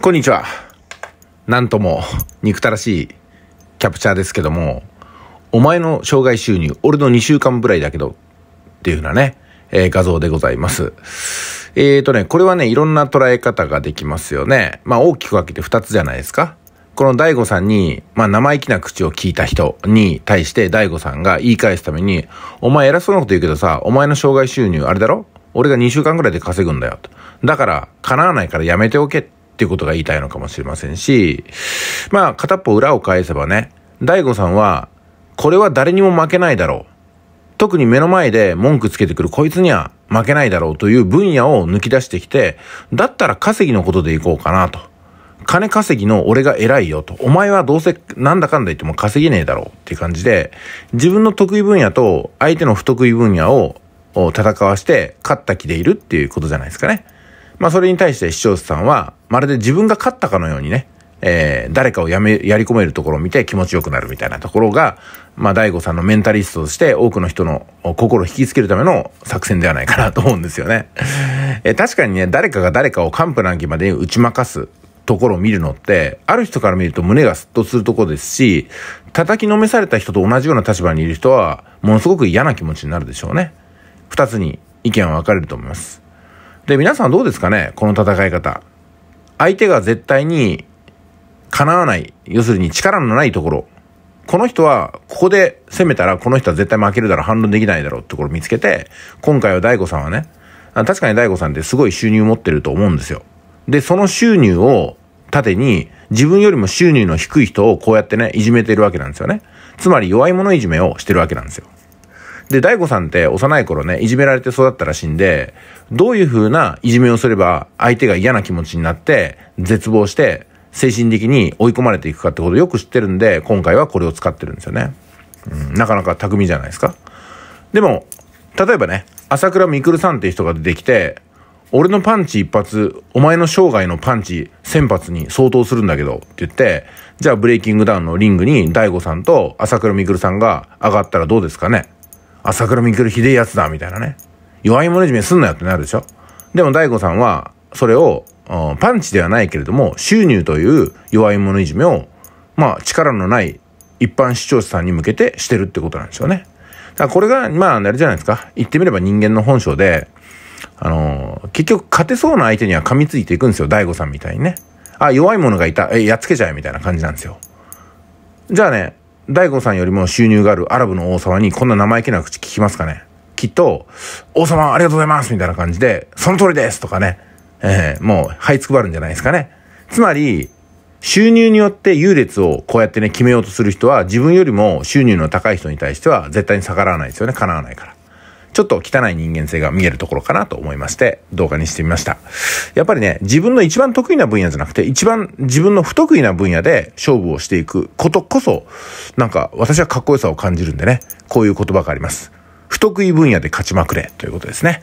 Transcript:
こんにちは。なんとも、憎たらしいキャプチャーですけども、お前の障害収入、俺の2週間ぐらいだけど、っていうふうなね、えー、画像でございます。えーとね、これはね、いろんな捉え方ができますよね。まあ大きく分けて2つじゃないですか。この大悟さんに、まあ生意気な口を聞いた人に対して大悟さんが言い返すために、お前偉そうなこと言うけどさ、お前の障害収入あれだろ俺が2週間ぐらいで稼ぐんだよと。だから、叶わないからやめておけっっていうことが言いたいのかもしれませんし、まあ、片っぽ裏を返せばね、大悟さんは、これは誰にも負けないだろう。特に目の前で文句つけてくるこいつには負けないだろうという分野を抜き出してきて、だったら稼ぎのことでいこうかなと。金稼ぎの俺が偉いよと。お前はどうせなんだかんだ言っても稼げねえだろうっていう感じで、自分の得意分野と相手の不得意分野を戦わして勝った気でいるっていうことじゃないですかね。まあ、それに対して視聴者さんは、まるで自分が勝ったかのようにね、えー、誰かをやめ、やり込めるところを見て気持ちよくなるみたいなところが、まあ、大悟さんのメンタリストとして多くの人の心を引きつけるための作戦ではないかなと思うんですよね。えー、確かにね、誰かが誰かをカンプランキまで打ち負かすところを見るのって、ある人から見ると胸がすっとするとこですし、叩きのめされた人と同じような立場にいる人は、ものすごく嫌な気持ちになるでしょうね。二つに意見は分かれると思います。で、皆さんどうですかねこの戦い方。相手が絶対に叶わない、要するに力のないところ。この人は、ここで攻めたら、この人は絶対負けるだろう、反論できないだろうってところを見つけて、今回は大悟さんはね、確かに大悟さんってすごい収入持ってると思うんですよ。で、その収入を盾に、自分よりも収入の低い人をこうやってね、いじめてるわけなんですよね。つまり弱い者いじめをしてるわけなんですよ。で、大悟さんって幼い頃ね、いじめられて育ったらしいんで、どういう風ないじめをすれば相手が嫌な気持ちになって、絶望して、精神的に追い込まれていくかってことをよく知ってるんで、今回はこれを使ってるんですよね。うん、なかなか巧みじゃないですか。でも、例えばね、朝倉未来さんっていう人が出てきて、俺のパンチ一発、お前の生涯のパンチ1000発に相当するんだけどって言って、じゃあブレイキングダウンのリングに大悟さんと朝倉未来さんが上がったらどうですかね朝倉未来ひでえやつだみたいなね弱い者いじめすんなよってなるでしょでも大悟さんはそれをパンチではないけれども収入という弱い者いじめをまあ力のない一般視聴者さんに向けてしてるってことなんですよねだからこれがまああれじゃないですか言ってみれば人間の本性であのー、結局勝てそうな相手には噛みついていくんですよ大悟さんみたいにねあ弱い者がいたえやっつけちゃえみたいな感じなんですよじゃあね大悟さんよりも収入があるアラブの王様にこんな生意気な口聞きますかねきっと、王様ありがとうございますみたいな感じで、その通りですとかね、えー、もう、這いつくばるんじゃないですかね。つまり、収入によって優劣をこうやってね、決めようとする人は、自分よりも収入の高い人に対しては、絶対に逆らわないですよね。叶わないから。ちょっと汚い人間性が見えるところかなと思いまして、動画にしてみました。やっぱりね、自分の一番得意な分野じゃなくて、一番自分の不得意な分野で勝負をしていくことこそ、なんか私はかっこよさを感じるんでね、こういう言葉があります。不得意分野で勝ちまくれということですね。